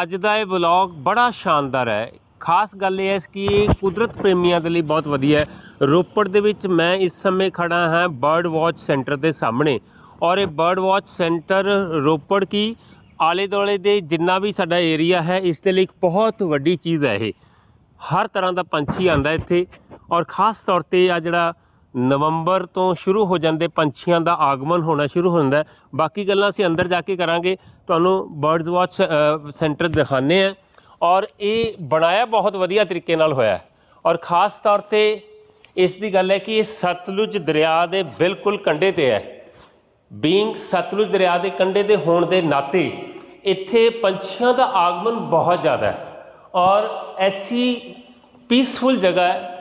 ਅੱਜ ਦਾ ਇਹ ਵਲੌਗ ਬੜਾ ਸ਼ਾਨਦਾਰ ਹੈ ਖਾਸ ਗੱਲ ਇਹ ਹੈ ਕਿ ਕੁਦਰਤ ਪ੍ਰੇਮੀਆਂ ਦੇ ਲਈ ਬਹੁਤ ਵਧੀਆ ਹੈ ਰੋਪੜ ਦੇ ਵਿੱਚ ਮੈਂ ਇਸ ਸਮੇਂ ਖੜਾ ਹਾਂ ਬਰਡ ਵਾਚ ਸੈਂਟਰ ਦੇ ਸਾਹਮਣੇ ਔਰ ਇਹ ਬਰਡ ਵਾਚ ਸੈਂਟਰ ਰੋਪੜ ਕੀ ਆਲੇ ਦੋਲੇ ਦੇ ਜਿੰਨਾ ਵੀ ਸਾਡਾ ਏਰੀਆ ਹੈ ਇਸ ਦੇ ਲਈ ਇੱਕ ਬਹੁਤ ਵੱਡੀ ਚੀਜ਼ ਹੈ ਇਹ ਹਰ ਤਰ੍ਹਾਂ ਦਾ ਪੰਛੀ ਆਂਦਾ ਇੱਥੇ ਔਰ ਖਾਸ ਤੌਰ ਤੇ ਆ ਜਿਹੜਾ ਨਵੰਬਰ ਤੋਂ ਸ਼ੁਰੂ ਹੋ ਜਾਂਦੇ ਪੰਛੀਆਂ ਦਾ ਆਗਮਨ ਹੋਣਾ ਸ਼ੁਰੂ ਹੁੰਦਾ ਬਾਕੀ ਗੱਲਾਂ ਅਸੀਂ ਅੰਦਰ ਜਾ ਕੇ ਕਰਾਂਗੇ ਤੁਹਾਨੂੰ ਬਰਡਸ ਵਾਚ ਸੈਂਟਰ ਦਿਖਾਣੇ ਆ ਔਰ ਇਹ ਬਣਾਇਆ ਬਹੁਤ ਵਧੀਆ ਤਰੀਕੇ ਨਾਲ ਹੋਇਆ ਔਰ ਖਾਸ ਤੌਰ ਤੇ ਇਸ ਦੀ ਗੱਲ ਹੈ ਕਿ ਇਹ ਸਤਲੁਜ ਦਰਿਆ ਦੇ ਬਿਲਕੁਲ ਕੰਢੇ ਤੇ ਹੈ ਬੀਇੰਗ ਸਤਲੁਜ ਦਰਿਆ ਦੇ ਕੰਢੇ ਦੇ ਹੋਣ ਦੇ ਨਾਤੇ ਇੱਥੇ ਪੰਛੀਆਂ ਦਾ ਆਗਮਨ ਬਹੁਤ ਜ਼ਿਆਦਾ ਹੈ ਔਰ ਐਸੀ ਪੀਸਫੁਲ ਜਗ੍ਹਾ ਹੈ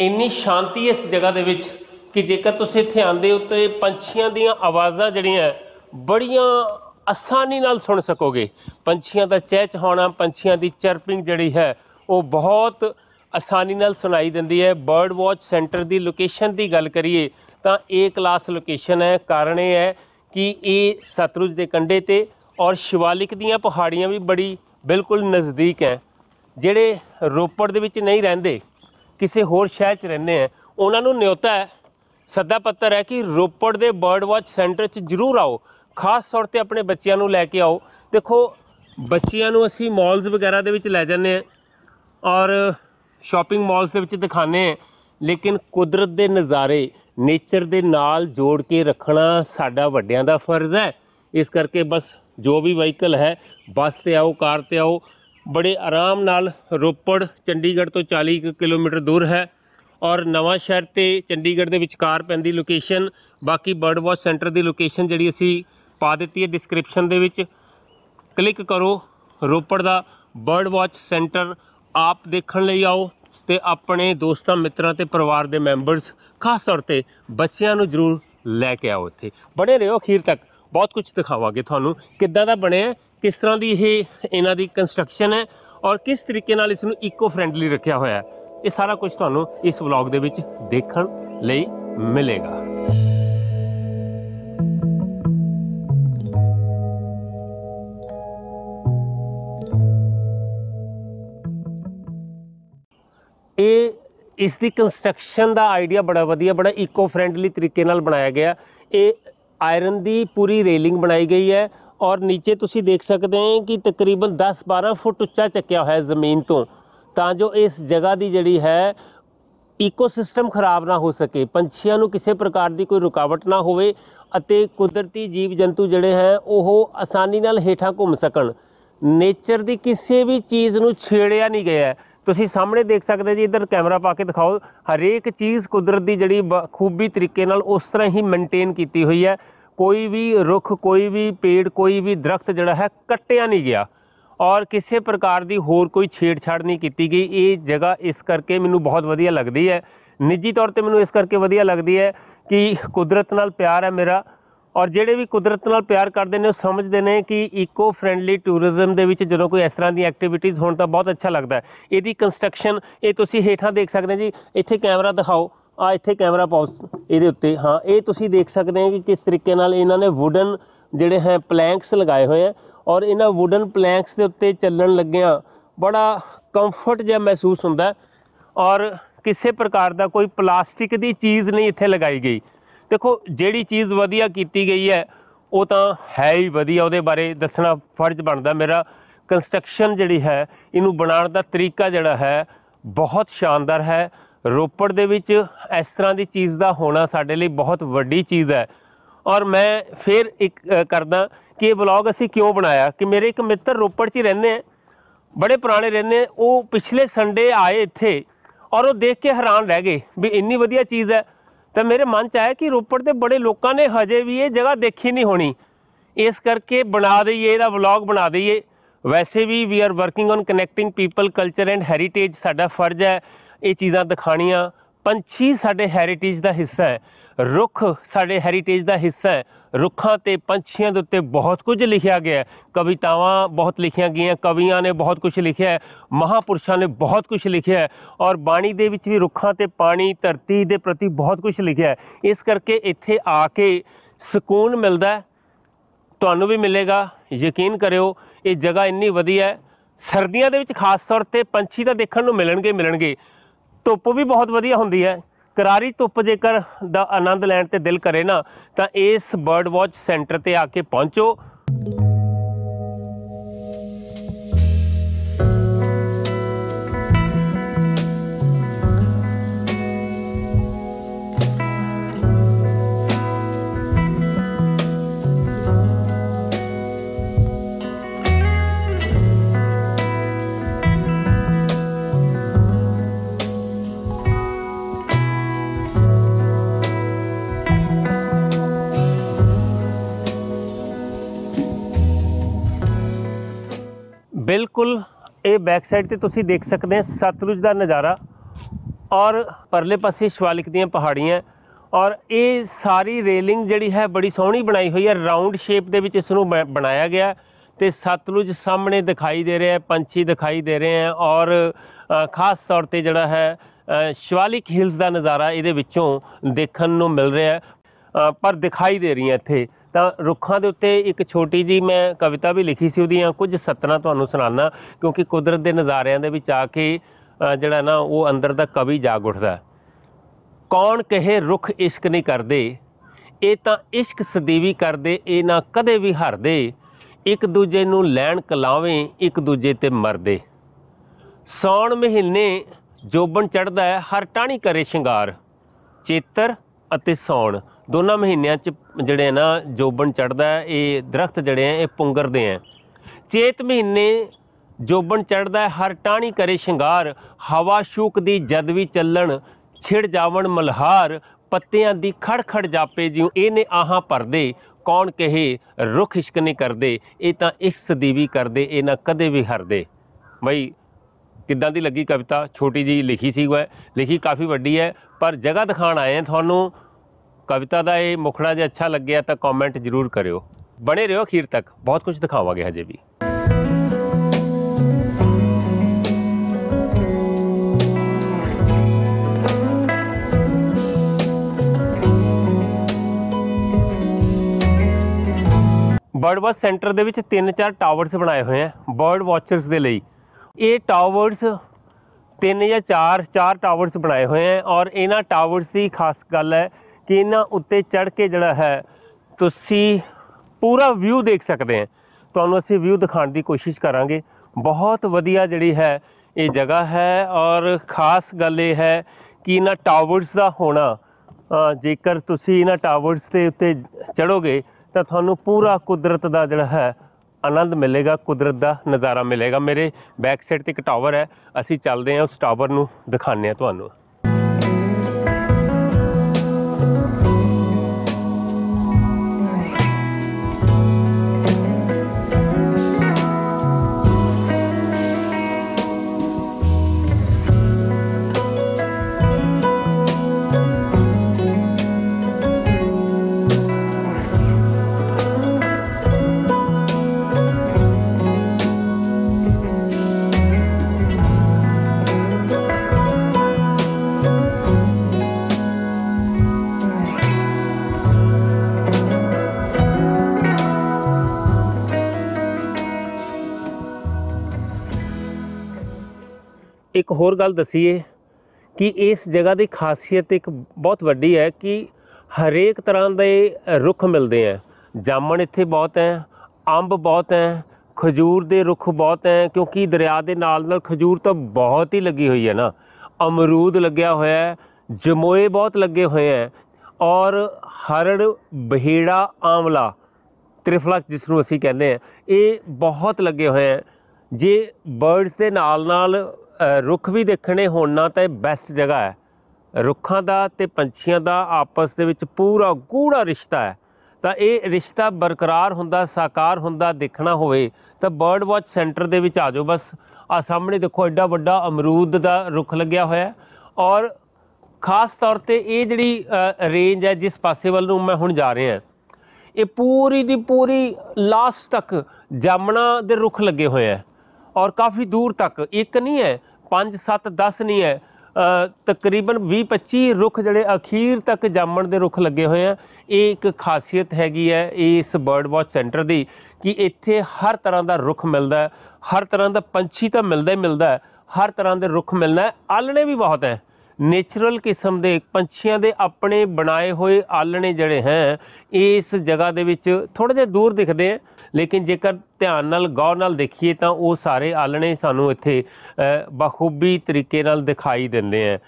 ਇੰਨੀ ਸ਼ਾਂਤੀ ਇਸ ਜਗ੍ਹਾ ਦੇ ਵਿੱਚ ਕਿ ਜੇਕਰ ਤੁਸੀਂ ਇੱਥੇ ਆਂਦੇ ਹੋ ਤੇ ਪੰਛੀਆਂ ਦੀਆਂ ਆਵਾਜ਼ਾਂ ਜਿਹੜੀਆਂ ਬੜੀਆਂ ਆਸਾਨੀ ਨਾਲ ਸੁਣ ਸਕੋਗੇ ਪੰਛੀਆਂ ਦਾ ਚਹਿਚਹਾਉਣਾ ਪੰਛੀਆਂ ਦੀ ਚਰਪਿੰਗ ਜਿਹੜੀ ਹੈ ਉਹ ਬਹੁਤ ਆਸਾਨੀ ਨਾਲ ਸੁਣਾਈ ਦਿੰਦੀ ਹੈ ਬਰਡ ਵਾਚ ਸੈਂਟਰ ਦੀ ਲੋਕੇਸ਼ਨ ਦੀ ਗੱਲ ਕਰੀਏ ਤਾਂ ਏ ਕਲਾਸ ਲੋਕੇਸ਼ਨ ਹੈ ਕਾਰਨ ਇਹ ਹੈ ਕਿ ਇਹ ਸਤਲੁਜ ਦੇ ਕੰਢੇ ਤੇ ਔਰ ਸ਼ਿਵਾਲਿਕ ਦੀਆਂ ਪਹਾੜੀਆਂ ਵੀ ਬੜੀ ਬਿਲਕੁਲ ਨਜ਼ਦੀਕ ਹੈ ਜਿਹੜੇ ਰੋਪੜ ਦੇ ਵਿੱਚ ਨਹੀਂ ਰਹਿੰਦੇ ਕਿਸੇ ਹੋਰ ਸ਼ਹਿਰ 'ਚ ਰਹਿੰਦੇ ਆ ਉਹਨਾਂ ਨੂੰ ਨਿਯੋਤਾ ਹੈ ਸੱਦਾ ਪੱਤਰ ਹੈ ਕਿ ਰੋਪੜ ਦੇ ਬਰਡ ਵਾਚ ਸੈਂਟਰ 'ਚ ਜ਼ਰੂਰ ਆਓ ਖਾਸ ਤੌਰ ਤੇ ਆਪਣੇ ਬੱਚਿਆਂ ਨੂੰ ਲੈ ਕੇ ਆਓ ਦੇਖੋ ਬੱਚਿਆਂ ਨੂੰ ਅਸੀਂ ਮਾਲਸ ਵਗੈਰਾ ਦੇ ਵਿੱਚ ਲੈ ਜਾਂਦੇ ਆ ਔਰ ਸ਼ਾਪਿੰਗ ਮਾਲਸ ਦੇ ਵਿੱਚ ਦਿਖਾਣੇ ਆ ਲੇਕਿਨ ਕੁਦਰਤ ਦੇ ਨਜ਼ਾਰੇ ਨੇਚਰ ਦੇ ਨਾਲ ਜੋੜ ਕੇ ਰੱਖਣਾ ਸਾਡਾ ਵੱਡਿਆਂ ਦਾ ਫਰਜ਼ ਹੈ ਇਸ ਕਰਕੇ ਬਸ ਜੋ ਵੀ ਵਹੀਕਲ ਹੈ ਬੱਸ ਤੇ ਆਓ ਕਾਰ ਤੇ ਆਓ ਬੜੇ ਆਰਾਮ ਨਾਲ ਰੋਪੜ ਚੰਡੀਗੜ੍ਹ ਤੋਂ 40 ਕਿਲੋਮੀਟਰ ਦੂਰ ਹੈ ਔਰ ਨਵਾਂ ਸ਼ਹਿਰ ਤੇ ਚੰਡੀਗੜ੍ਹ ਦੇ ਵਿਚਕਾਰ ਪੈਂਦੀ ਲੋਕੇਸ਼ਨ ਬਾਕੀ ਬਰਡ ਵਾਚ ਸੈਂਟਰ ਦੀ ਲੋਕੇਸ਼ਨ ਜਿਹੜੀ ਅਸੀਂ ਪਾ ਦਿੱਤੀ ਹੈ ਡਿਸਕ੍ਰਿਪਸ਼ਨ ਦੇ ਵਿੱਚ ਕਲਿੱਕ ਕਰੋ ਰੋਪੜ ਦਾ ਬਰਡ ਵਾਚ ਸੈਂਟਰ ਆਪ ਦੇਖਣ ਲਈ ਆਓ ਤੇ ਆਪਣੇ ਦੋਸਤਾਂ ਮਿੱਤਰਾਂ ਤੇ ਪਰਿਵਾਰ ਦੇ ਮੈਂਬਰਸ ਖਾਸ ਤੌਰ ਤੇ ਬੱਚਿਆਂ ਨੂੰ ਜ਼ਰੂਰ ਲੈ ਕੇ ਆਓ ਇੱਥੇ ਬਣੇ ਰਹੋ ਅਖੀਰ ਤੱਕ ਬਹੁਤ ਕੁਝ ਦਿਖਾਵਾਂਗੇ ਤੁਹਾਨੂੰ ਕਿੱਦਾਂ ਦਾ ਬਣਿਆ ਕਿਸ ਤਰ੍ਹਾਂ ਦੀ ਇਹ ਇਹਨਾਂ ਦੀ ਕੰਸਟਰਕਸ਼ਨ ਹੈ ਔਰ ਕਿਸ ਤਰੀਕੇ ਨਾਲ ਇਸ ਨੂੰ ਇਕੋ ਫ੍ਰੈਂਡਲੀ ਰੱਖਿਆ ਹੋਇਆ ਹੈ ਇਹ ਸਾਰਾ ਕੁਝ ਤੁਹਾਨੂੰ ਇਸ ਵਲੌਗ ਦੇ ਵਿੱਚ ਦੇਖਣ ਲਈ ਮਿਲੇਗਾ ਇਹ ਇਸ ਦੀ ਕੰਸਟਰਕਸ਼ਨ ਦਾ ਆਈਡੀਆ ਬੜਾ ਵਧੀਆ ਬੜਾ ਇਕੋ ਫ੍ਰੈਂਡਲੀ ਤਰੀਕੇ ਨਾਲ ਬਣਾਇਆ ਗਿਆ ਇਹ ਆਇਰਨ ਦੀ ਪੂਰੀ ਰੇਲਿੰਗ ਬਣਾਈ ਗਈ ਹੈ ਔਰ ਨੀਚੇ ਤੁਸੀਂ ਦੇਖ ਸਕਦੇ ਹੋ ਕਿ ਤਕਰੀਬਨ 10-12 ਫੁੱਟ ਉੱਚਾ ਚੱਕਿਆ ਹੋਇਆ ਹੈ ਜ਼ਮੀਨ ਤੋਂ ਤਾਂ ਜੋ ਇਸ ਜਗ੍ਹਾ ਦੀ ਜਿਹੜੀ ਹੈ ਇਕੋਸਿਸਟਮ ਖਰਾਬ ਨਾ ਹੋ ਸਕੇ ਪੰਛੀਆਂ ਨੂੰ ਕਿਸੇ ਪ੍ਰਕਾਰ ਦੀ ਕੋਈ ਰੁਕਾਵਟ ਨਾ ਹੋਵੇ ਅਤੇ ਕੁਦਰਤੀ ਜੀਵ ਜੰਤੂ ਜਿਹੜੇ ਹੈ ਉਹ ਆਸਾਨੀ ਨਾਲ ਹੇਠਾਂ ਘੁੰਮ ਸਕਣ ਨੇਚਰ ਦੀ ਕਿਸੇ ਵੀ ਚੀਜ਼ ਨੂੰ ਛੇੜਿਆ ਨਹੀਂ ਗਿਆ ਤੁਸੀਂ ਸਾਹਮਣੇ ਦੇਖ ਸਕਦੇ ਜੀ ਇਧਰ ਕੈਮਰਾ ਪਾ ਕੇ ਦਿਖਾਓ ਹਰੇਕ ਚੀਜ਼ ਕੁਦਰਤ ਦੀ ਜਿਹੜੀ ਖੂਬੀ ਤਰੀਕੇ ਨਾਲ ਉਸ ਤਰ੍ਹਾਂ ਹੀ ਮੇਨਟੇਨ ਕੀਤੀ ਹੋਈ ਹੈ ਕੋਈ ਵੀ ਰੁੱਖ ਕੋਈ ਵੀ ਪੇੜ ਕੋਈ ਵੀ ਦਰਖਤ ਜਿਹੜਾ ਹੈ ਕੱਟਿਆ ਨਹੀਂ ਗਿਆ ਔਰ ਕਿਸੇ ਪ੍ਰਕਾਰ ਦੀ ਹੋਰ ਕੋਈ ਛੇੜਛਾੜ ਨਹੀਂ ਕੀਤੀ ਗਈ ਇਹ ਜਗ੍ਹਾ ਇਸ ਕਰਕੇ ਮੈਨੂੰ ਬਹੁਤ ਵਧੀਆ ਲੱਗਦੀ ਹੈ ਨਿੱਜੀ ਤੌਰ ਤੇ ਮੈਨੂੰ ਇਸ ਕਰਕੇ ਵਧੀਆ ਲੱਗਦੀ ਹੈ ਕਿ ਕੁਦਰਤ ਨਾਲ ਪਿਆਰ ਹੈ ਮੇਰਾ ਔਰ ਜਿਹੜੇ ਵੀ ਕੁਦਰਤ ਨਾਲ ਪਿਆਰ ਕਰਦੇ ਨੇ ਉਹ ਸਮਝਦੇ ਨੇ ਕਿ ਇਕੋ ਫ੍ਰੈਂਡਲੀ ਟੂਰਿਜ਼ਮ ਦੇ ਵਿੱਚ ਜਦੋਂ ਕੋਈ ਇਸ ਤਰ੍ਹਾਂ ਦੀ ਐਕਟੀਵਿਟੀਜ਼ ਹੋਣ ਤਾਂ ਬਹੁਤ ਅੱਛਾ ਲੱਗਦਾ ਇਹਦੀ ਕੰਸਟਰਕਸ਼ਨ ਇਹ ਤੁਸੀਂ ਹੇਠਾਂ ਦੇਖ ਸਕਦੇ ਹੋ ਜੀ ਇੱਥੇ ਕੈਮਰਾ ਦਿਖਾਓ ਆ ਇੱਥੇ ਕੈਮਰਾ ਪਾਓ ਇਹਦੇ ਉੱਤੇ ਹਾਂ ਇਹ ਤੁਸੀਂ ਦੇਖ ਸਕਦੇ ਹੋ ਕਿ ਕਿਸ ਤਰੀਕੇ ਨਾਲ ਇਹਨਾਂ ਨੇ ਵੁਡਨ ਜਿਹੜੇ ਹੈ ਪਲੈਂਕਸ ਲਗਾਏ ਹੋਏ ਆ ਔਰ ਇਹਨਾਂ ਵੁਡਨ ਪਲੈਂਕਸ ਦੇ ਉੱਤੇ ਚੱਲਣ ਲੱਗਿਆਂ ਬੜਾ ਕੰਫਰਟ ਜਿਹਾ ਮਹਿਸੂਸ ਹੁੰਦਾ ਔਰ ਕਿਸੇ ਪ੍ਰਕਾਰ ਦਾ ਕੋਈ ਪਲਾਸਟਿਕ ਦੀ ਚੀਜ਼ ਨਹੀਂ ਇੱਥੇ ਲਗਾਈ ਗਈ ਦੇਖੋ ਜਿਹੜੀ ਚੀਜ਼ ਵਧੀਆ ਕੀਤੀ ਗਈ ਹੈ ਉਹ ਤਾਂ ਹੈ ਹੀ ਵਧੀਆ ਉਹਦੇ ਬਾਰੇ ਦੱਸਣਾ ਫਰਜ਼ ਬਣਦਾ ਮੇਰਾ ਕੰਸਟਰਕਸ਼ਨ ਜਿਹੜੀ ਹੈ ਇਹਨੂੰ ਬਣਾਉਣ ਦਾ ਤਰੀਕਾ ਜਿਹੜਾ ਹੈ ਬਹੁਤ ਸ਼ਾਨਦਾਰ ਹੈ ਰੋਪੜ ਦੇ ਵਿੱਚ ਇਸ ਤਰ੍ਹਾਂ ਦੀ ਚੀਜ਼ ਦਾ ਹੋਣਾ ਸਾਡੇ ਲਈ ਬਹੁਤ ਵੱਡੀ ਚੀਜ਼ ਹੈ ਔਰ ਮੈਂ ਫਿਰ ਇੱਕ ਕਰਦਾ ਕਿ ਇਹ ਵਲੌਗ ਅਸੀਂ ਕਿਉਂ ਬਣਾਇਆ ਕਿ ਮੇਰੇ ਇੱਕ ਮਿੱਤਰ ਰੋਪੜ 'ਚ ਹੀ ਰਹਿੰਦੇ ਆ ਬੜੇ ਪੁਰਾਣੇ ਰਹਿੰਦੇ ਆ ਉਹ ਪਿਛਲੇ ਸੰਡੇ ਆਏ ਇੱਥੇ ਔਰ ਉਹ ਦੇਖ ਕੇ ਹੈਰਾਨ ਰਹਿ ਗਏ ਵੀ ਇੰਨੀ ਵਧੀਆ ਚੀਜ਼ ਹੈ ਤਾਂ ਮੇਰੇ ਮਨ 'ਚ ਆਇਆ ਕਿ ਰੋਪੜ ਦੇ ਬੜੇ ਲੋਕਾਂ ਨੇ ਹਜੇ ਵੀ ਇਹ ਜਗ੍ਹਾ ਦੇਖੀ ਨਹੀਂ ਹੋਣੀ ਇਸ ਕਰਕੇ ਬਣਾ ਦਈਏ ਇਹਦਾ ਵਲੌਗ ਬਣਾ ਦਈਏ ਵੈਸੇ ਵੀ we are working on connecting people culture and heritage ਸਾਡਾ ਫਰਜ਼ ਹੈ ਇਹ ਚੀਜ਼ਾਂ ਦਿਖਾਣੀਆਂ ਪੰਛੀ ਸਾਡੇ ਹੈਰੀਟੇਜ ਦਾ ਹਿੱਸਾ ਹੈ ਰੁੱਖ ਸਾਡੇ ਹੈਰੀਟੇਜ ਦਾ ਹਿੱਸਾ ਹੈ ਰੁੱਖਾਂ ਤੇ ਪੰਛੀਆਂ ਦੇ ਉੱਤੇ ਬਹੁਤ ਕੁਝ ਲਿਖਿਆ ਗਿਆ ਹੈ ਕਵਿਤਾਵਾਂ ਬਹੁਤ ਲਿਖੀਆਂ ਗਈਆਂ ਕਵੀਆਂ ਨੇ ਬਹੁਤ ਕੁਝ ਲਿਖਿਆ ਹੈ ਮਹਾਪੁਰਸ਼ਾਂ ਨੇ ਬਹੁਤ ਕੁਝ ਲਿਖਿਆ ਹੈ ਔਰ ਬਾਣੀ ਦੇ ਵਿੱਚ ਵੀ ਰੁੱਖਾਂ ਤੇ ਪਾਣੀ ਧਰਤੀ ਦੇ ਪ੍ਰਤੀ ਬਹੁਤ ਕੁਝ ਲਿਖਿਆ ਹੈ ਇਸ ਕਰਕੇ ਇੱਥੇ ਆ ਕੇ ਸਕੂਨ ਮਿਲਦਾ ਹੈ ਤੁਹਾਨੂੰ ਵੀ ਮਿਲੇਗਾ ਯਕੀਨ ਕਰਿਓ ਇਹ ਜਗ੍ਹਾ ਇੰਨੀ ਵਧੀਆ ਹੈ ਸਰਦੀਆਂ ਦੇ ਵਿੱਚ ਖਾਸ ਤੌਰ ਤੇ ਪੰਛੀ ਤਾਂ ਦੇਖਣ ਨੂੰ ਮਿਲਣਗੇ ਮਿਲਣਗੇ ਧੁੱਪ ਵੀ ਬਹੁਤ ਵਧੀਆ ਹੁੰਦੀ ਹੈ ਕਰਾਰੀ ਧੁੱਪ ਜੇਕਰ ਦਾ ਆਨੰਦ ਲੈਣ ਤੇ ਦਿਲ ਕਰੇ ਨਾ ਤਾਂ ਇਸ ਬਰਡ ਵਾਚ ਸੈਂਟਰ ਤੇ ਆ ਕੇ ਪਹੁੰਚੋ ਬਿਲਕੁਲ ਇਹ ਬੈਕ ਸਾਈਡ ਤੇ ਤੁਸੀਂ ਦੇਖ ਸਕਦੇ ਹੋ ਸਤਲੁਜ ਦਾ ਨਜ਼ਾਰਾ ਔਰ ਪਰਲੇ ਪਾਸੇ ਸ਼ਿਵਾਲਿਕ ਦੀਆਂ ਪਹਾੜੀਆਂ ਔਰ ਇਹ ਸਾਰੀ ਰੇਲਿੰਗ ਜਿਹੜੀ ਹੈ ਬੜੀ ਸੋਹਣੀ ਬਣਾਈ ਹੋਈ ਹੈ ਰਾਉਂਡ ਸ਼ੇਪ ਦੇ ਵਿੱਚ ਇਸ ਨੂੰ ਬਣਾਇਆ ਗਿਆ ਤੇ ਸਤਲੁਜ ਸਾਹਮਣੇ ਦਿਖਾਈ ਦੇ ਰਿਹਾ ਹੈ ਪੰਛੀ ਦਿਖਾਈ ਦੇ ਰਹੇ ਹਨ ਔਰ ਖਾਸ ਤੌਰ ਤੇ ਜਿਹੜਾ ਹੈ ਸ਼ਿਵਾਲਿਕ ਹਿਲਸ ਦਾ ਨਜ਼ਾਰਾ ਇਹਦੇ ਵਿੱਚੋਂ ਦੇਖਣ ਨੂੰ ਮਿਲ ਰਿਹਾ ਪਰ ਦਿਖਾਈ ਦੇ ਰਹੀ ਹੈ ਇੱਥੇ ਤਾਂ ਰੁੱਖਾਂ ਦੇ ਉੱਤੇ ਇੱਕ ਛੋਟੀ ਜੀ ਮੈਂ ਕਵਿਤਾ ਵੀ ਲਿਖੀ ਸੀ ਉਹਦੀਆਂ ਕੁਝ ਸਤਰਾਂ ਤੁਹਾਨੂੰ ਸੁਣਾਉਣਾ ਕਿਉਂਕਿ ਕੁਦਰਤ ਦੇ ਨਜ਼ਾਰਿਆਂ ਦੇ ਵਿੱਚ ਆ ਕੇ ਜਿਹੜਾ ਨਾ ਉਹ ਅੰਦਰ ਦਾ ਕਵੀ ਜਾਗ ਉੱਠਦਾ ਕੌਣ ਕਹੇ ਰੁੱਖ ਇਸ਼ਕ ਨਹੀਂ ਕਰਦੇ ਇਹ ਤਾਂ ਇਸ਼ਕ ਸਦੀਵੀ ਕਰਦੇ ਇਹ ਨਾ ਕਦੇ ਵੀ ਹਰਦੇ ਇੱਕ ਦੂਜੇ ਨੂੰ ਲੈਣ ਕਲਾਵੇਂ ਇੱਕ ਦੂਜੇ ਤੇ ਮਰਦੇ ਸੌਣ ਮਹੀਨੇ ਜੋਬਨ ਚੜਦਾ ਹੈ ਹਰ ਟਾਣੀ ਕਰੇ ਸ਼ਿੰਗਾਰ ਚੇਤਰ ਅਤੇ ਸੌਣ ਦੋਨਾਂ ਮਹੀਨਿਆਂ 'ਚ ਜਿਹੜੇ ਨਾ ਜੋਬਨ ਚੜਦਾ ਇਹ ਦਰਖਤ ਜਿਹੜੇ ਆ ਇਹ ਪੁੰਗਰਦੇ ਆ ਚੇਤ ਮਹੀਨੇ ਜੋਬਨ ਚੜਦਾ ਹਰ ਟਾਣੀ ਕਰੇ ਸ਼ਿੰਗਾਰ ਹਵਾ ਸ਼ੂਕ ਦੀ ਜਦ ਵੀ ਚੱਲਣ ਛਿੜ ਜਾਵਣ ਮਲਹਾਰ ਪੱਤਿਆਂ ਦੀ ਖੜਖੜ ਜਾਪੇ ਜਿਉ ਇਹਨੇ ਆਹਾਂ ਪਰਦੇ ਕੌਣ ਕਹੇ ਰੁੱਖ ਇਸ਼ਕ ਨਹੀਂ ਕਰਦੇ ਇਹ ਤਾਂ ਇਸ ਦੀ ਵੀ ਕਰਦੇ ਇਹ ਨਾ ਕਦੇ ਵੀ ਹਰਦੇ ਬਈ ਕਿੱਦਾਂ ਦੀ ਲੱਗੀ ਕਵਿਤਾ ਛੋਟੀ ਜੀ ਲਿਖੀ ਸੀ ਵਾ ਲਿਖੀ ਕਾਫੀ ਵੱਡੀ ਹੈ ਪਰ ਜਗ੍ਹਾ ਦਿਖਾਣ ਆਏ ਆ ਤੁਹਾਨੂੰ ਕਵਿਤਾ ਦਾ ਇਹ ਮੁਖੜਾ ਜੇ ਅੱਛਾ ਲੱਗਿਆ ਤਾਂ ਕਮੈਂਟ ਜ਼ਰੂਰ ਕਰਿਓ ਬਣੇ ਰਹੋ ਅਖੀਰ ਤੱਕ ਬਹੁਤ ਕੁਝ ਦਿਖਾਵਾਂਗੇ ਹਜੇ ਵੀ ਬਰਡ ਵਾਚ ਸੈਂਟਰ ਦੇ ਵਿੱਚ ਤਿੰਨ ਚਾਰ ਟਾਵਰਸ ਬਣਾਏ ਹੋਏ ਆ ਬਰਡ ਵਾਚਰਸ ਦੇ ਲਈ ਇਹ ਟਾਵਰਸ ਤਿੰਨ ਜਾਂ ਚਾਰ ਚਾਰ ਟਾਵਰਸ ਬਣਾਏ ਹੋਏ ਆ ਔਰ ਇਹਨਾਂ ਟਾਵਰਸ ਦੀ ਖਾਸ ਗੱਲ ਹੈ ਕਿ ਇਹਨਾਂ ਉੱਤੇ ਚੜ ਕੇ ਜਿਹੜਾ ਹੈ ਤੁਸੀਂ ਪੂਰਾ ਵਿਊ ਦੇਖ ਸਕਦੇ ਆ ਤੁਹਾਨੂੰ ਅਸੀਂ ਵਿਊ ਦਿਖਾਉਣ ਦੀ ਕੋਸ਼ਿਸ਼ ਕਰਾਂਗੇ ਬਹੁਤ ਵਧੀਆ ਜਿਹੜੀ ਹੈ ਇਹ ਜਗ੍ਹਾ ਹੈ ਔਰ ਖਾਸ ਗੱਲ ਇਹ ਹੈ ਕਿ ਇਹਨਾਂ ਟਾਵਰਸ ਦਾ ਹੋਣਾ ਜੇਕਰ ਤੁਸੀਂ ਇਹਨਾਂ ਟਾਵਰਸ ਦੇ ਉੱਤੇ ਚੜੋਗੇ ਤਾਂ ਤੁਹਾਨੂੰ ਪੂਰਾ ਕੁਦਰਤ ਦਾ ਜਿਹੜਾ ਹੈ ਆਨੰਦ ਮਿਲੇਗਾ ਕੁਦਰਤ ਦਾ ਨਜ਼ਾਰਾ ਮਿਲੇਗਾ ਮੇਰੇ ਬੈਕ ਸਾਈਡ ਤੇ ਇੱਕ ਟਾਵਰ ਹੈ ਅਸੀਂ ਚੱਲਦੇ ਹਾਂ ਉਸ ਟਾਵਰ ਨੂੰ ਦਿਖਾਣੇ ਆ ਤੁਹਾਨੂੰ ਇੱਕ ਹੋਰ ਗੱਲ ਦਸੀਏ ਕਿ ਇਸ ਜਗ੍ਹਾ ਦੀ ਖਾਸੀਅਤ ਇੱਕ ਬਹੁਤ ਵੱਡੀ ਹੈ ਕਿ ਹਰੇਕ ਤਰ੍ਹਾਂ ਦੇ ਰੁੱਖ ਮਿਲਦੇ ਆ ਜਾਮਣ ਇੱਥੇ ਬਹੁਤ ਹੈ ਅੰਬ ਬਹੁਤ ਹੈ ਖਜੂਰ ਦੇ ਰੁੱਖ ਬਹੁਤ ਹੈ ਕਿਉਂਕਿ ਦਰਿਆ ਦੇ ਨਾਲ ਨਾਲ ਖਜੂਰ ਤਾਂ ਬਹੁਤ ਹੀ ਲੱਗੀ ਹੋਈ ਹੈ ਨਾ ਅਮਰੂਦ ਲੱਗਿਆ ਹੋਇਆ ਹੈ ਜਮੋਏ ਬਹੁਤ ਲੱਗੇ ਹੋਏ ਹੈ ਔਰ ਹਰੜ ਬਹੀੜਾ ਆਮਲਾ ਤ੍ਰਿਫਲਾ ਜਿਸ ਨੂੰ ਅਸੀਂ ਕਹਿੰਦੇ ਆ ਇਹ ਬਹੁਤ ਲੱਗੇ ਹੋਏ ਹੈ ਜੇ ਬਰਡਸ ਦੇ ਨਾਲ ਨਾਲ ਰੁੱਖ ਵੀ ਦੇਖਣੇ ਹੋਣਾ ਨਾ ਤਾਂ ਇਹ ਬੈਸਟ ਜਗ੍ਹਾ ਹੈ ਰੁੱਖਾਂ ਦਾ ਤੇ ਪੰਛੀਆਂ ਦਾ ਆਪਸ ਦੇ ਵਿੱਚ ਪੂਰਾ ਗੂੜਾ ਰਿਸ਼ਤਾ ਹੈ ਤਾਂ ਇਹ ਰਿਸ਼ਤਾ ਬਰਕਰਾਰ ਹੁੰਦਾ ਸਾਕਾਰ ਹੁੰਦਾ ਦੇਖਣਾ ਹੋਵੇ ਤਾਂ ਬਰਡ ਵਾਚ ਸੈਂਟਰ ਦੇ ਵਿੱਚ ਆ ਜਾਓ ਬਸ ਆ ਸਾਹਮਣੇ ਦੇਖੋ ਐਡਾ ਵੱਡਾ ਅਮਰੂਦ ਦਾ ਰੁੱਖ ਲੱਗਿਆ ਹੋਇਆ ਔਰ ਖਾਸ ਤੌਰ ਤੇ ਇਹ ਜਿਹੜੀ ਰੇਂਜ ਹੈ ਜਿਸ ਪਾਸੇ ਵੱਲ ਨੂੰ ਮੈਂ ਹੁਣ ਜਾ ਰਿਹਾ ਇਹ ਪੂਰੀ ਦੀ ਪੂਰੀ ਲਾਸਟ ਤੱਕ ਜਾਮਣਾ ਦੇ ਰੁੱਖ ਲੱਗੇ ਹੋਏ ਆ ਔਰ ਕਾਫੀ ਦੂਰ ਤੱਕ ਇੱਕ ਨਹੀਂ ਹੈ 5 7 10 ਨਹੀਂ ਹੈ ਤਕਰੀਬਨ 20-25 ਰੁੱਖ ਜਿਹੜੇ ਅਖੀਰ ਤੱਕ ਜਾਮਣ ਦੇ ਰੁੱਖ ਲੱਗੇ ਹੋਏ ਆ ਇਹ ਇੱਕ ਖਾਸੀਅਤ ਹੈਗੀ ਹੈ ਇਸ ਬਰਡ ਵਾਚ ਸੈਂਟਰ ਦੀ ਕਿ ਇੱਥੇ ਹਰ ਤਰ੍ਹਾਂ ਦਾ ਰੁੱਖ ਮਿਲਦਾ ਹੈ ਹਰ ਤਰ੍ਹਾਂ ਦਾ ਪੰਛੀ ਤਾਂ ਮਿਲਦਾ ਹੀ ਮਿਲਦਾ ਹੈ ਹਰ ਤਰ੍ਹਾਂ ਦੇ ਰੁੱਖ ਮਿਲਣਾ ਆਲਣੇ ਵੀ ਬਹੁਤ ਹੈ ਨੇਚਰਲ ਕਿਸਮ ਦੇ ਪੰਛੀਆਂ ਦੇ ਆਪਣੇ ਬਣਾਏ ਹੋਏ ਆਲਣੇ ਜਿਹੜੇ ਹੈ ਇਸ ਜਗ੍ਹਾ ਦੇ ਵਿੱਚ ਥੋੜੇ ਜਿਹਾ ਦੂਰ ਦਿਖਦੇ ਆ ਲੇਕਿਨ ਜੇਕਰ ਧਿਆਨ ਨਾਲ ਗੌਰ ਨਾਲ ਦੇਖੀਏ ਤਾਂ ਉਹ ਸਾਰੇ ਆਲਣੇ ਸਾਨੂੰ ਇੱਥੇ ਬਖੂਬੀ ਤਰੀਕੇ ਨਾਲ ਦਿਖਾਈ ਦਿੰਦੇ ਆ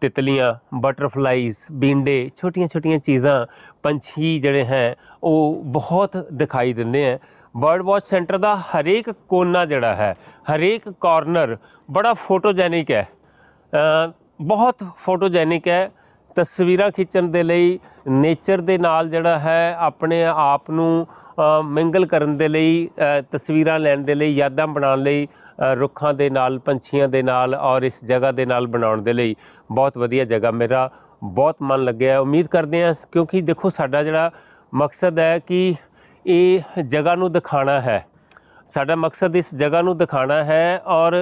ਤਿਤਲੀਆਂ ਬਟਰਫਲਾਈਜ਼ ਬੀਂਡੇ ਛੋਟੀਆਂ-ਛੋਟੀਆਂ ਚੀਜ਼ਾਂ ਪੰਛੀ ਜਿਹੜੇ ਹੈ ਉਹ ਬਹੁਤ ਦਿਖਾਈ ਦਿੰਦੇ ਆ ਬਰਡ ਵਾਚ ਸੈਂਟਰ ਦਾ ਹਰੇਕ ਕੋਨਾ ਜਿਹੜਾ ਹੈ ਹਰੇਕ ਕਾਰਨਰ ਬੜਾ ਫੋਟੋਜੈਨਿਕ ਹੈ ਬਹੁਤ ਫੋਟੋਜੈਨਿਕ ਹੈ ਤਸਵੀਰਾਂ ਖਿੱਚਣ ਦੇ ਲਈ ਨੇਚਰ ਦੇ ਨਾਲ ਜਿਹੜਾ ਹੈ ਆਪਣੇ ਆਪ ਨੂੰ ਮਿੰਗਲ ਕਰਨ ਦੇ ਲਈ ਤਸਵੀਰਾਂ ਲੈਣ ਦੇ ਲਈ ਯਾਦਾਂ ਬਣਾਉਣ ਲਈ ਰੁੱਖਾਂ ਦੇ ਨਾਲ ਪੰਛੀਆਂ ਦੇ ਨਾਲ ਔਰ ਇਸ ਜਗ੍ਹਾ ਦੇ ਨਾਲ ਬਣਾਉਣ ਦੇ ਲਈ ਬਹੁਤ ਵਧੀਆ ਜਗ੍ਹਾ ਮੇਰਾ ਬਹੁਤ ਮਨ ਲੱਗਿਆ ਉਮੀਦ ਕਰਦੇ ਹਾਂ ਕਿਉਂਕਿ ਦੇਖੋ ਸਾਡਾ ਜਿਹੜਾ ਮਕਸਦ ਹੈ ਕਿ ਇਹ ਜਗ੍ਹਾ ਨੂੰ ਦਿਖਾਣਾ ਹੈ ਸਾਡਾ ਮਕਸਦ ਇਸ ਜਗ੍ਹਾ ਨੂੰ ਦਿਖਾਣਾ ਹੈ ਔਰ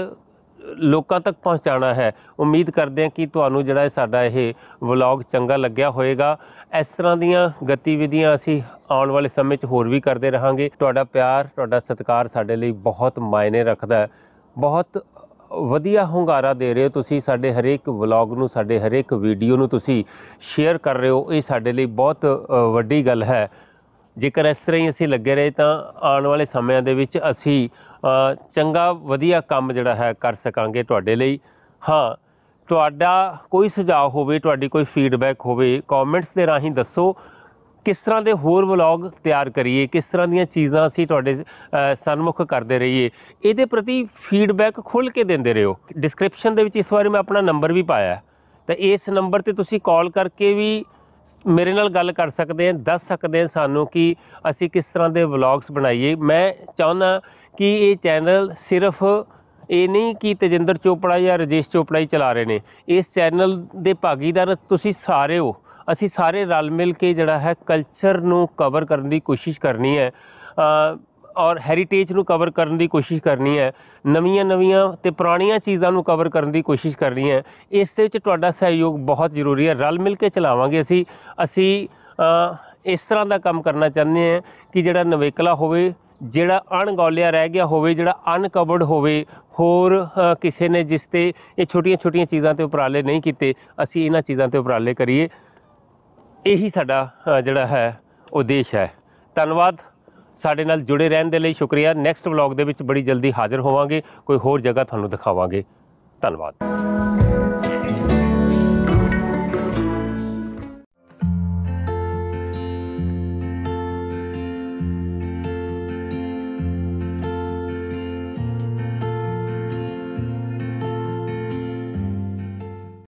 ਲੋਕਾਂ ਤੱਕ ਪਹੁੰਚਾਉਣਾ ਹੈ ਉਮੀਦ ਕਰਦੇ ਹਾਂ ਕਿ ਤੁਹਾਨੂੰ ਜਿਹੜਾ ਸਾਡਾ ਇਹ ਵਲੌਗ ਚੰਗਾ ਲੱਗਿਆ ਹੋਵੇਗਾ ਇਸ ਤਰ੍ਹਾਂ ਦੀਆਂ ਗਤੀਵਿਧੀਆਂ ਅਸੀਂ ਆਉਣ ਵਾਲੇ ਸਮੇਂ 'ਚ ਹੋਰ ਵੀ ਕਰਦੇ ਰਹਾਂਗੇ ਤੁਹਾਡਾ ਪਿਆਰ ਤੁਹਾਡਾ ਸਤਿਕਾਰ ਸਾਡੇ ਲਈ ਬਹੁਤ ਮਾਇਨੇ ਰੱਖਦਾ ਹੈ ਬਹੁਤ ਵਧੀਆ ਹੁੰਗਾਰਾ ਦੇ ਰਹੇ ਹੋ ਤੁਸੀਂ ਸਾਡੇ ਹਰੇਕ ਵਲੌਗ ਨੂੰ ਸਾਡੇ ਹਰੇਕ ਵੀਡੀਓ ਨੂੰ ਤੁਸੀਂ ਸ਼ੇਅਰ ਕਰ ਰਹੇ ਹੋ ਇਹ ਸਾਡੇ ਲਈ ਬਹੁਤ ਵੱਡੀ ਗੱਲ ਹੈ ਜੇਕਰ ਇਸ ਤਰ੍ਹਾਂ ਹੀ ਅਸੀਂ ਲੱਗੇ ਰਹੇ ਤਾਂ ਆਉਣ ਵਾਲੇ ਸਮਿਆਂ ਦੇ ਵਿੱਚ ਅਸੀਂ ਚੰਗਾ ਵਧੀਆ ਕੰਮ ਜਿਹੜਾ ਹੈ ਕਰ ਸਕਾਂਗੇ ਤੁਹਾਡੇ ਲਈ ਹਾਂ ਤੁਹਾਡਾ ਕੋਈ ਸੁਝਾਅ ਹੋਵੇ ਤੁਹਾਡੀ ਕੋਈ ਫੀਡਬੈਕ ਹੋਵੇ ਕਮੈਂਟਸ ਦੇ ਰਾਹੀਂ ਦੱਸੋ ਕਿਸ ਤਰ੍ਹਾਂ ਦੇ ਹੋਰ ਵਲੌਗ ਤਿਆਰ ਕਰੀਏ ਕਿਸ ਤਰ੍ਹਾਂ ਦੀਆਂ ਚੀਜ਼ਾਂ ਅਸੀਂ ਤੁਹਾਡੇ ਸਨਮੁਖ ਕਰਦੇ ਰਹੀਏ ਇਹਦੇ ਪ੍ਰਤੀ ਫੀਡਬੈਕ ਖੁੱਲ ਕੇ ਦਿੰਦੇ ਰਹੋ ਡਿਸਕ੍ਰਿਪਸ਼ਨ ਦੇ ਵਿੱਚ ਇਸ ਵਾਰ ਮੈਂ ਆਪਣਾ ਨੰਬਰ ਵੀ ਪਾਇਆ ਤਾਂ ਇਸ ਨੰਬਰ ਤੇ ਤੁਸੀਂ ਕਾਲ ਕਰਕੇ ਵੀ ਮੇਰੇ ਨਾਲ ਗੱਲ ਕਰ ਸਕਦੇ ਆ ਦੱਸ ਸਕਦੇ ਆ ਸਾਨੂੰ ਕਿ ਅਸੀਂ ਕਿਸ ਤਰ੍ਹਾਂ ਦੇ ਵਲੌਗਸ ਬਣਾਈਏ ਮੈਂ ਚਾਹੁੰਦਾ ਕਿ ਇਹ ਚੈਨਲ ਸਿਰਫ ਇਹ ਨਹੀਂ ਕਿ ਤਜਿੰਦਰ ਚੋਪੜਾ ਜਾਂ ਰਜੇਸ਼ ਚੋਪੜਾ ਹੀ ਚਲਾ ਰਹੇ ਨੇ ਇਸ ਚੈਨਲ ਦੇ ਭਾਗੀਦਾਰ ਤੁਸੀਂ ਸਾਰੇ ਹੋ ਅਸੀਂ ਸਾਰੇ ਰਲ ਮਿਲ ਕੇ ਜਿਹੜਾ ਹੈ ਕਲਚਰ ਨੂੰ ਕਵਰ ਕਰਨ ਦੀ ਕੋਸ਼ਿਸ਼ ਕਰਨੀ ਹੈ ਔਰ ਹੈਰੀਟੇਜ ਨੂੰ ਕਵਰ ਕਰਨ ਦੀ ਕੋਸ਼ਿਸ਼ ਕਰਨੀ ਹੈ ਨਵੀਆਂ-ਨਵੀਆਂ ਤੇ ਪੁਰਾਣੀਆਂ ਚੀਜ਼ਾਂ ਨੂੰ ਕਵਰ ਕਰਨ ਦੀ ਕੋਸ਼ਿਸ਼ ਕਰਨੀ ਹੈ ਇਸ ਦੇ ਵਿੱਚ ਤੁਹਾਡਾ ਸਹਿਯੋਗ ਬਹੁਤ ਜ਼ਰੂਰੀ ਹੈ ਰਲ ਮਿਲ ਕੇ ਚਲਾਵਾਂਗੇ ਅਸੀਂ ਅਸੀਂ ਇਸ ਤਰ੍ਹਾਂ ਦਾ ਕੰਮ ਕਰਨਾ ਚਾਹੁੰਦੇ ਹਾਂ ਕਿ ਜਿਹੜਾ ਨਵੇਕਲਾ ਹੋਵੇ ਜਿਹੜਾ ਅਣਗੌਲਿਆ ਰਹਿ ਗਿਆ ਹੋਵੇ ਜਿਹੜਾ ਅਨਕਵਰਡ ਹੋਵੇ ਹੋਰ ਕਿਸੇ ਨੇ ਜਿਸ ਤੇ ਇਹ ਛੋਟੀਆਂ-ਛੋਟੀਆਂ ਚੀਜ਼ਾਂ ਤੇ ਉਪਰਾਲੇ ਨਹੀਂ ਕੀਤੇ ਅਸੀਂ ਇਹਨਾਂ ਚੀਜ਼ਾਂ ਤੇ ਉਪਰਾਲੇ ਕਰੀਏ ਇਹੀ ਸਾਡਾ ਜਿਹੜਾ ਹੈ ਉਦੇਸ਼ ਹੈ ਧੰਨਵਾਦ ਸਾਡੇ ਨਾਲ ਜੁੜੇ ਰਹਿਣ ਦੇ ਲਈ ਸ਼ੁਕਰੀਆ ਨੈਕਸਟ ਵਲੌਗ ਦੇ ਵਿੱਚ ਬੜੀ ਜਲਦੀ ਹਾਜ਼ਰ ਹੋਵਾਂਗੇ ਕੋਈ ਹੋਰ ਜਗ੍ਹਾ ਤੁਹਾਨੂੰ ਦਿਖਾਵਾਂਗੇ ਧੰਨਵਾਦ